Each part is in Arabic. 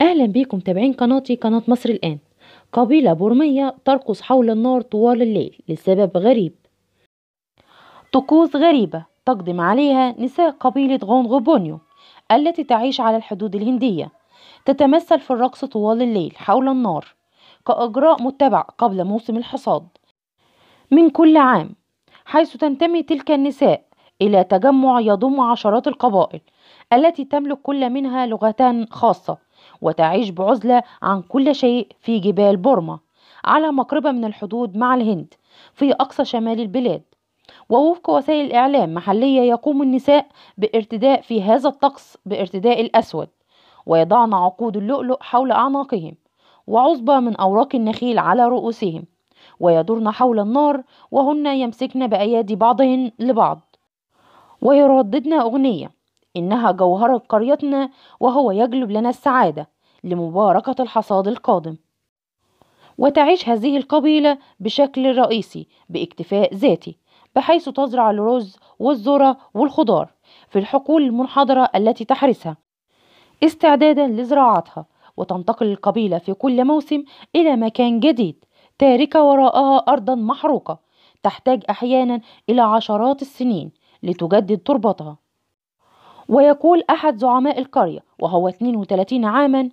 أهلا بكم تابعين قناتي قناة مصر الآن قبيلة برمية ترقص حول النار طوال الليل لسبب غريب طقوس غريبة تقدم عليها نساء قبيلة غونغوبونيو التي تعيش على الحدود الهندية تتمثل في الرقص طوال الليل حول النار كإجراء متبع قبل موسم الحصاد من كل عام حيث تنتمي تلك النساء إلى تجمع يضم عشرات القبائل التي تملك كل منها لغتان خاصة وتعيش بعزلة عن كل شيء في جبال بورما على مقربة من الحدود مع الهند في أقصى شمال البلاد ووفق وسائل إعلام محلية يقوم النساء بارتداء في هذا الطقس بارتداء الأسود ويضعن عقود اللؤلؤ حول أعناقهم وعصبة من أوراق النخيل على رؤوسهم ويدورن حول النار وهن يمسكن بأيادي بعضهن لبعض ويرددن أغنية إنها جوهرة قريتنا وهو يجلب لنا السعادة لمباركة الحصاد القادم وتعيش هذه القبيلة بشكل رئيسي باكتفاء ذاتي بحيث تزرع الرز والذرة والخضار في الحقول المنحدرة التي تحرسها استعدادا لزراعتها وتنتقل القبيلة في كل موسم إلى مكان جديد تاركة وراءها أرضا محروقة تحتاج أحيانا إلى عشرات السنين لتجدد تربتها ويقول أحد زعماء القرية وهو 32 عاما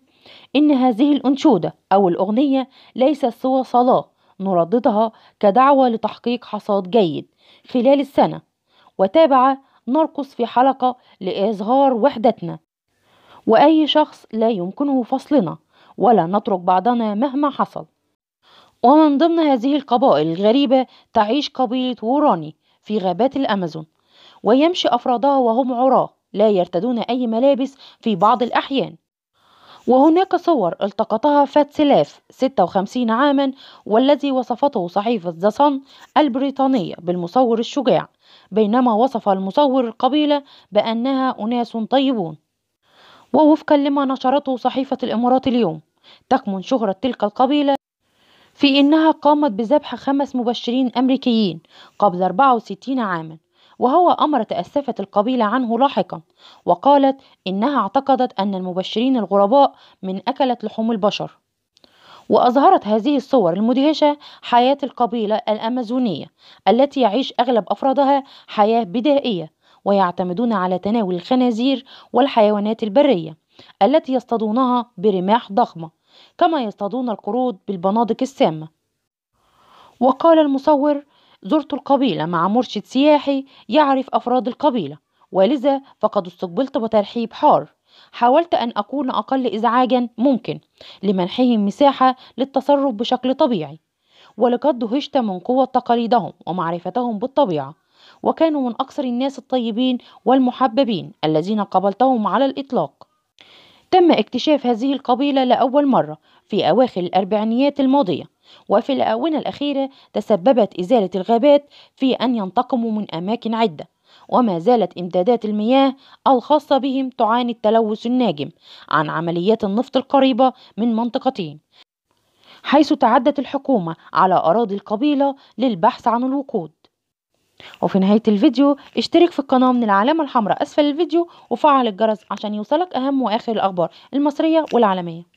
إن هذه الأنشودة أو الأغنية ليست سوى صلاة نرددها كدعوة لتحقيق حصاد جيد خلال السنة وتابع نرقص في حلقة لإظهار وحدتنا وأي شخص لا يمكنه فصلنا ولا نترك بعضنا مهما حصل ومن ضمن هذه القبائل الغريبة تعيش قبيلة ووراني في غابات الأمازون ويمشي أفرادها وهم عراه لا يرتدون أي ملابس في بعض الأحيان وهناك صور التقطها فات سلاف 56 عاما والذي وصفته صحيفة ذا صن البريطانية بالمصور الشجاع بينما وصف المصور القبيلة بأنها أناس طيبون ووفقا لما نشرته صحيفة الإمارات اليوم تكمن شهرة تلك القبيلة في إنها قامت بذبح خمس مبشرين أمريكيين قبل 64 عامًا وهو أمر تأسفت القبيلة عنه لاحقا وقالت إنها اعتقدت أن المبشرين الغرباء من أكلت لحوم البشر وأظهرت هذه الصور المدهشة حياة القبيلة الأمازونية التي يعيش أغلب أفرادها حياة بدائية ويعتمدون على تناول الخنازير والحيوانات البرية التي يصطادونها برماح ضخمة كما يصطادون القرود بالبنادق السامة وقال المصور زرت القبيلة مع مرشد سياحي يعرف أفراد القبيلة ولذا فقد استقبلت بترحيب حار حاولت أن أكون أقل إزعاجا ممكن لمنحهم مساحة للتصرف بشكل طبيعي ولقد دهشت من قوة تقاليدهم ومعرفتهم بالطبيعة وكانوا من أكثر الناس الطيبين والمحببين الذين قابلتهم على الإطلاق تم اكتشاف هذه القبيلة لأول مرة في أواخر الأربعينيات الماضية وفي الآونة الأخيرة تسببت إزالة الغابات في أن ينتقموا من أماكن عدة وما زالت إمدادات المياه الخاصة بهم تعاني التلوث الناجم عن عمليات النفط القريبة من منطقتهم حيث تعدت الحكومة على أراضي القبيلة للبحث عن الوقود وفي نهاية الفيديو اشترك في القناة من العلامة الحمراء أسفل الفيديو وفعل الجرس عشان يوصلك أهم وآخر الأخبار المصرية والعالمية